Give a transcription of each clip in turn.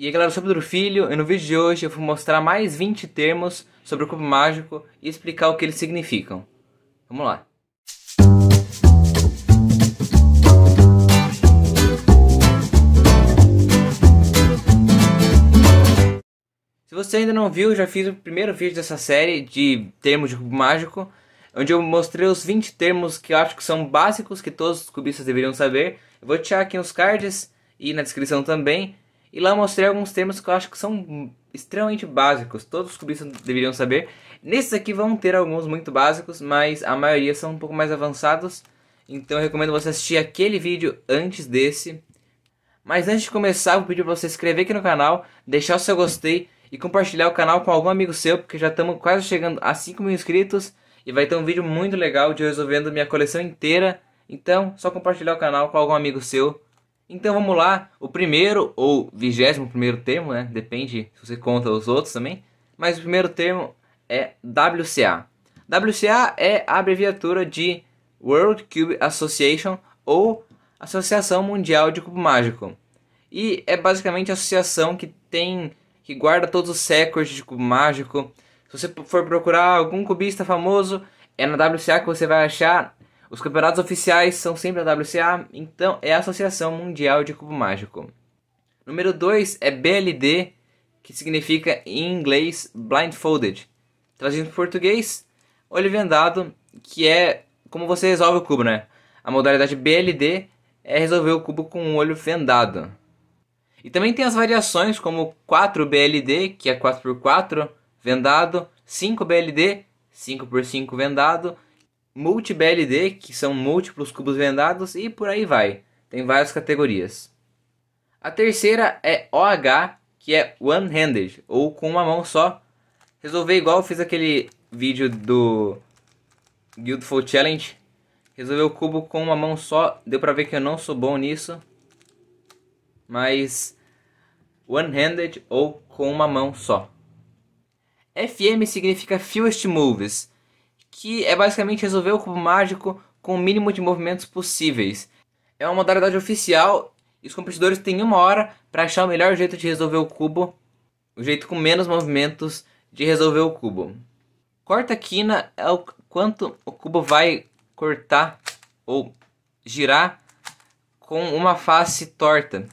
E aí galera, eu sou Pedro Filho e no vídeo de hoje eu vou mostrar mais 20 termos sobre o cubo mágico e explicar o que eles significam. Vamos lá! Se você ainda não viu, já fiz o primeiro vídeo dessa série de termos de cubo mágico, onde eu mostrei os 20 termos que eu acho que são básicos que todos os cubistas deveriam saber. Eu vou deixar aqui nos cards e na descrição também e lá eu mostrei alguns termos que eu acho que são extremamente básicos, todos os cubistas deveriam saber. Nesses aqui vão ter alguns muito básicos, mas a maioria são um pouco mais avançados. Então eu recomendo você assistir aquele vídeo antes desse. Mas antes de começar, vou pedir pra você se inscrever aqui no canal, deixar o seu gostei e compartilhar o canal com algum amigo seu, porque já estamos quase chegando a 5 mil inscritos e vai ter um vídeo muito legal de eu resolvendo minha coleção inteira. Então, só compartilhar o canal com algum amigo seu então vamos lá, o primeiro ou vigésimo primeiro termo, né? Depende se você conta os outros também. Mas o primeiro termo é WCA. WCA é a abreviatura de World Cube Association ou Associação Mundial de Cubo Mágico. E é basicamente a associação que tem que guarda todos os recordes de cubo mágico. Se você for procurar algum cubista famoso, é na WCA que você vai achar os campeonatos oficiais são sempre a WCA, então é a Associação Mundial de Cubo Mágico. Número 2 é BLD, que significa em inglês blindfolded. traduzido para português, olho vendado, que é como você resolve o cubo, né? A modalidade BLD é resolver o cubo com o um olho vendado. E também tem as variações como 4BLD, que é 4x4 vendado, 5BLD, 5x5 vendado, multi-BLD, que são múltiplos cubos vendados, e por aí vai. Tem várias categorias. A terceira é OH, que é one-handed, ou com uma mão só. Resolver igual eu fiz aquele vídeo do Guildful Challenge. Resolver o cubo com uma mão só, deu pra ver que eu não sou bom nisso. Mas one-handed ou com uma mão só. FM significa Fewest Moves, que é basicamente resolver o cubo mágico com o mínimo de movimentos possíveis. É uma modalidade oficial e os competidores têm uma hora para achar o melhor jeito de resolver o cubo, o jeito com menos movimentos de resolver o cubo. Corta quina é o quanto o cubo vai cortar ou girar com uma face torta.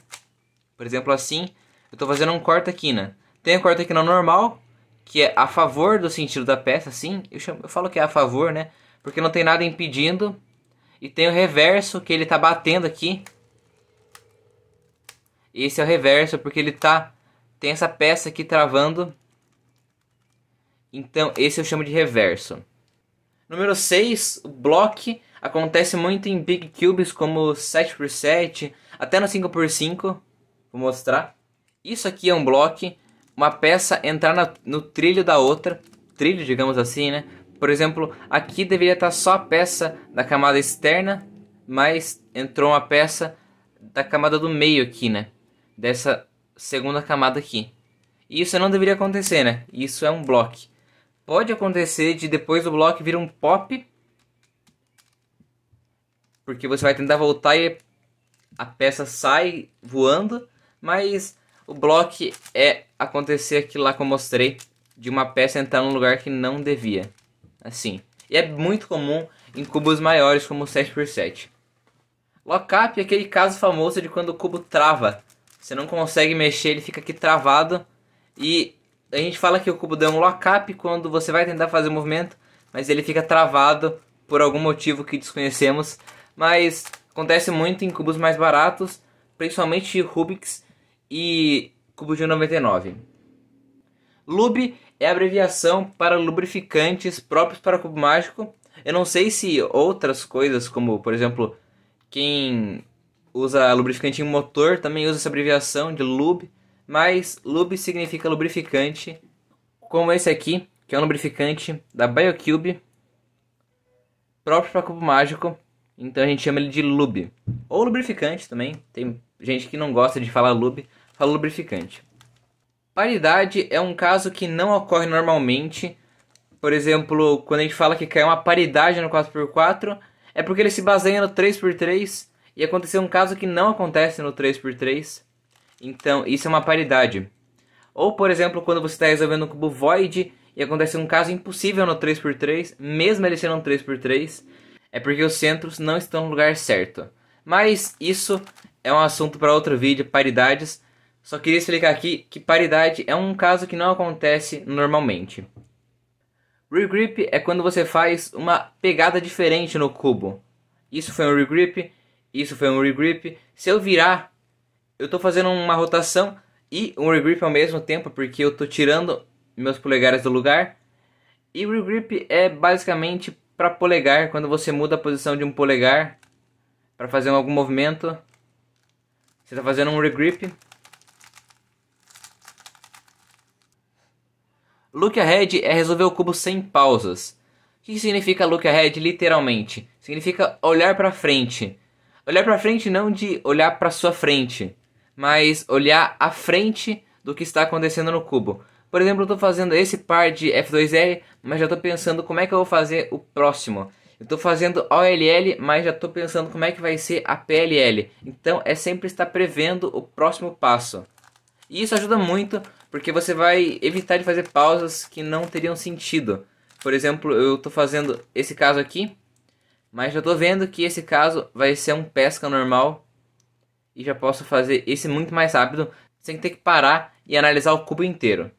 Por exemplo, assim, eu estou fazendo um corta quina. Tem a corta quina normal, que é a favor do sentido da peça, sim. Eu, chamo, eu falo que é a favor, né? Porque não tem nada impedindo. E tem o reverso, que ele tá batendo aqui. Esse é o reverso, porque ele tá... Tem essa peça aqui travando. Então, esse eu chamo de reverso. Número 6, o block acontece muito em big cubes como 7x7, até no 5x5. Vou mostrar. Isso aqui é um block uma peça entrar na, no trilho da outra, trilho, digamos assim, né? Por exemplo, aqui deveria estar só a peça da camada externa, mas entrou uma peça da camada do meio aqui, né? Dessa segunda camada aqui. E isso não deveria acontecer, né? Isso é um bloco. Pode acontecer de depois o bloco vir um pop, porque você vai tentar voltar e a peça sai voando, mas o block é acontecer aquilo lá que eu mostrei, de uma peça entrar num lugar que não devia. Assim. E é muito comum em cubos maiores, como 7x7. Lockup é aquele caso famoso de quando o cubo trava. Você não consegue mexer, ele fica aqui travado. E a gente fala que o cubo deu um lockup quando você vai tentar fazer o movimento, mas ele fica travado por algum motivo que desconhecemos. Mas acontece muito em cubos mais baratos, principalmente Rubik's, e cubo de 99. Lube é abreviação para lubrificantes próprios para cubo mágico. Eu não sei se outras coisas, como por exemplo, quem usa lubrificante em motor também usa essa abreviação de lube, mas lube significa lubrificante, como esse aqui, que é um lubrificante da BioCube próprio para cubo mágico. Então a gente chama ele de lube. Ou lubrificante também. Tem gente que não gosta de falar lube, fala lubrificante. Paridade é um caso que não ocorre normalmente. Por exemplo, quando a gente fala que caiu uma paridade no 4x4, é porque ele se baseia no 3x3 e aconteceu um caso que não acontece no 3x3. Então, isso é uma paridade. Ou, por exemplo, quando você está resolvendo um cubo void e acontece um caso impossível no 3x3, mesmo ele sendo um 3x3, é porque os centros não estão no lugar certo. Mas isso é um assunto para outro vídeo, paridades. Só queria explicar aqui que paridade é um caso que não acontece normalmente. Regrip é quando você faz uma pegada diferente no cubo. Isso foi um regrip, isso foi um regrip. Se eu virar, eu estou fazendo uma rotação e um regrip ao mesmo tempo, porque eu estou tirando meus polegares do lugar. E regrip é basicamente para polegar, quando você muda a posição de um polegar para fazer algum movimento. Você está fazendo um regrip Look ahead é resolver o cubo sem pausas. O que significa look ahead literalmente? Significa olhar para frente. Olhar para frente não de olhar para sua frente, mas olhar à frente do que está acontecendo no cubo. Por exemplo, eu estou fazendo esse par de F2L, mas já estou pensando como é que eu vou fazer o próximo. Eu estou fazendo OLL, mas já estou pensando como é que vai ser a PLL. Então é sempre estar prevendo o próximo passo. E isso ajuda muito porque você vai evitar de fazer pausas que não teriam sentido. Por exemplo, eu estou fazendo esse caso aqui, mas já estou vendo que esse caso vai ser um pesca normal e já posso fazer esse muito mais rápido sem ter que parar e analisar o cubo inteiro.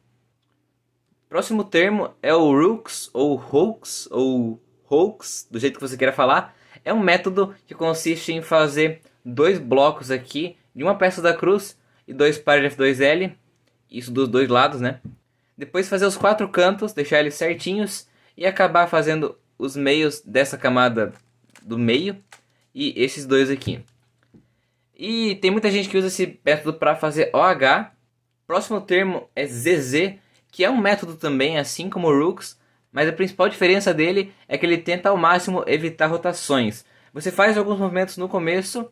Próximo termo é o Rooks ou Hoax ou Hoax, do jeito que você queira falar. É um método que consiste em fazer dois blocos aqui de uma peça da cruz e dois pares de F2L isso dos dois lados, né? Depois fazer os quatro cantos, deixar eles certinhos e acabar fazendo os meios dessa camada do meio e esses dois aqui. E tem muita gente que usa esse método para fazer OH. Próximo termo é ZZ, que é um método também, assim como o Rooks, mas a principal diferença dele é que ele tenta ao máximo evitar rotações. Você faz alguns movimentos no começo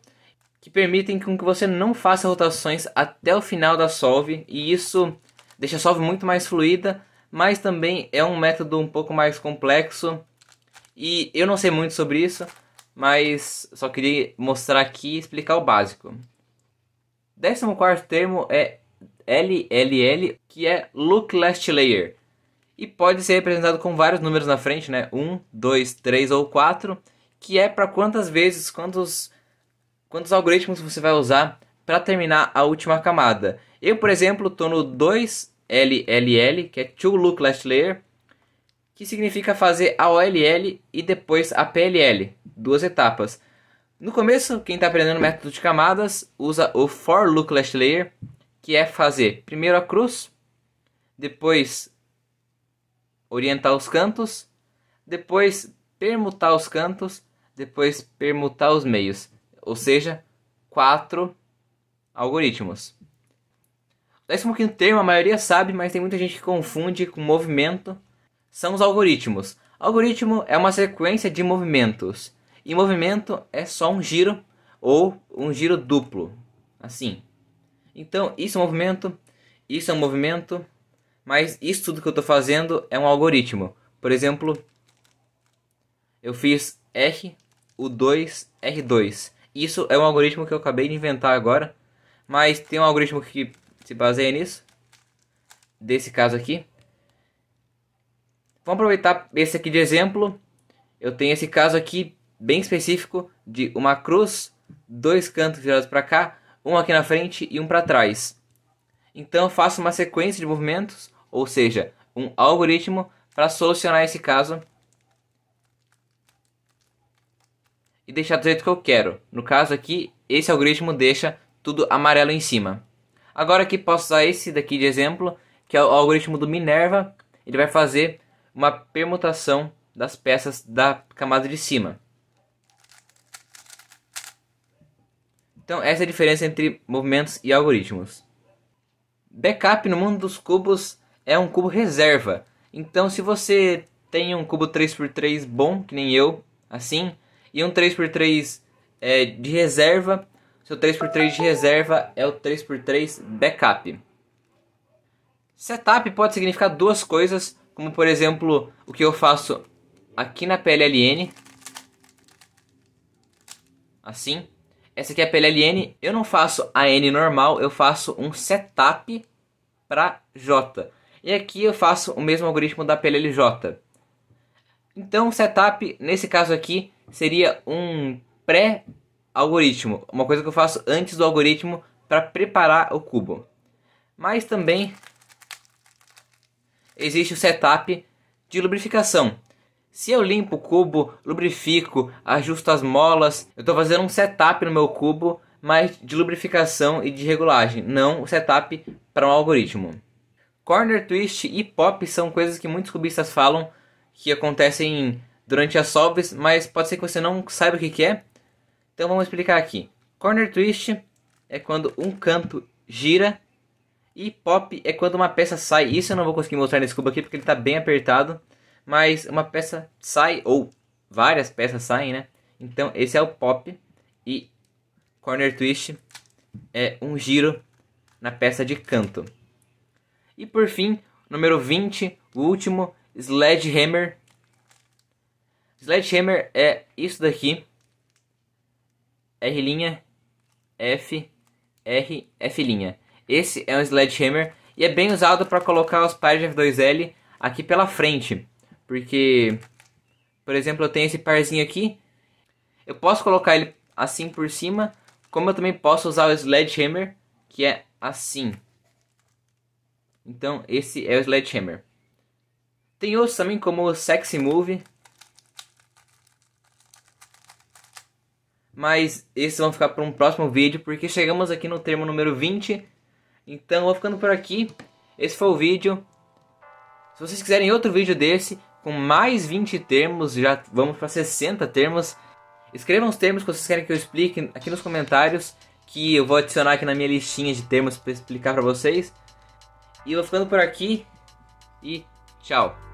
que permitem com que você não faça rotações até o final da solve e isso deixa a solve muito mais fluida, mas também é um método um pouco mais complexo e eu não sei muito sobre isso, mas só queria mostrar aqui e explicar o básico. 14 termo é LLL, que é Look Last Layer. E pode ser representado com vários números na frente, né? 1, 2, 3 ou 4, que é para quantas vezes, quantos quantos algoritmos você vai usar para terminar a última camada. Eu, por exemplo, estou no 2LLL, que é To Look Last Layer, que significa fazer a OLL e depois a PLL, duas etapas. No começo, quem está aprendendo método de camadas usa o For Look Last Layer, que é fazer primeiro a cruz, depois orientar os cantos, depois permutar os cantos, depois permutar os meios. Ou seja, quatro algoritmos. O 15 termo a maioria sabe, mas tem muita gente que confunde com movimento. São os algoritmos. Algoritmo é uma sequência de movimentos. E movimento é só um giro ou um giro duplo. Assim. Então, isso é um movimento, isso é um movimento, mas isso tudo que eu estou fazendo é um algoritmo. Por exemplo, eu fiz R, U2, R2. Isso é um algoritmo que eu acabei de inventar agora, mas tem um algoritmo que se baseia nisso, desse caso aqui. Vamos aproveitar esse aqui de exemplo. Eu tenho esse caso aqui bem específico de uma cruz, dois cantos virados para cá, um aqui na frente e um para trás. Então eu faço uma sequência de movimentos, ou seja, um algoritmo para solucionar esse caso e deixar do jeito que eu quero. No caso aqui, esse algoritmo deixa tudo amarelo em cima. Agora que posso usar esse daqui de exemplo, que é o algoritmo do Minerva, ele vai fazer uma permutação das peças da camada de cima. Então essa é a diferença entre movimentos e algoritmos. Backup no mundo dos cubos é um cubo reserva. Então se você tem um cubo 3x3 bom, que nem eu, assim, e um 3x3 é, de reserva. Seu 3x3 de reserva é o 3x3 backup. Setup pode significar duas coisas, como por exemplo o que eu faço aqui na PLLN. Assim. Essa aqui é a PLLN. Eu não faço a N normal, eu faço um setup para J. E aqui eu faço o mesmo algoritmo da PLLJ. Então, o setup, nesse caso aqui, seria um pré-algoritmo, uma coisa que eu faço antes do algoritmo para preparar o cubo. Mas também existe o setup de lubrificação. Se eu limpo o cubo, lubrifico, ajusto as molas, eu estou fazendo um setup no meu cubo, mas de lubrificação e de regulagem, não o setup para um algoritmo. Corner twist e pop são coisas que muitos cubistas falam que acontecem durante as solves, mas pode ser que você não saiba o que, que é. Então vamos explicar aqui. Corner twist é quando um canto gira e pop é quando uma peça sai. Isso eu não vou conseguir mostrar nesse cubo aqui porque ele está bem apertado. Mas uma peça sai, ou várias peças saem, né? Então esse é o pop. E corner twist é um giro na peça de canto. E por fim, número 20, o último, sledgehammer, Sledgehammer é isso daqui. R' F, R, F'. Esse é um sledgehammer e é bem usado para colocar os pares de F2L aqui pela frente. Porque, por exemplo, eu tenho esse parzinho aqui. Eu posso colocar ele assim por cima, como eu também posso usar o sledgehammer, que é assim. Então, esse é o sledgehammer. Tem outros também, como o sexy move, Mas esses vão ficar para um próximo vídeo, porque chegamos aqui no termo número 20. Então vou ficando por aqui. Esse foi o vídeo. Se vocês quiserem outro vídeo desse, com mais 20 termos, já vamos para 60 termos. Escrevam os termos que vocês querem que eu explique aqui nos comentários, que eu vou adicionar aqui na minha listinha de termos para explicar para vocês. E eu vou ficando por aqui e tchau.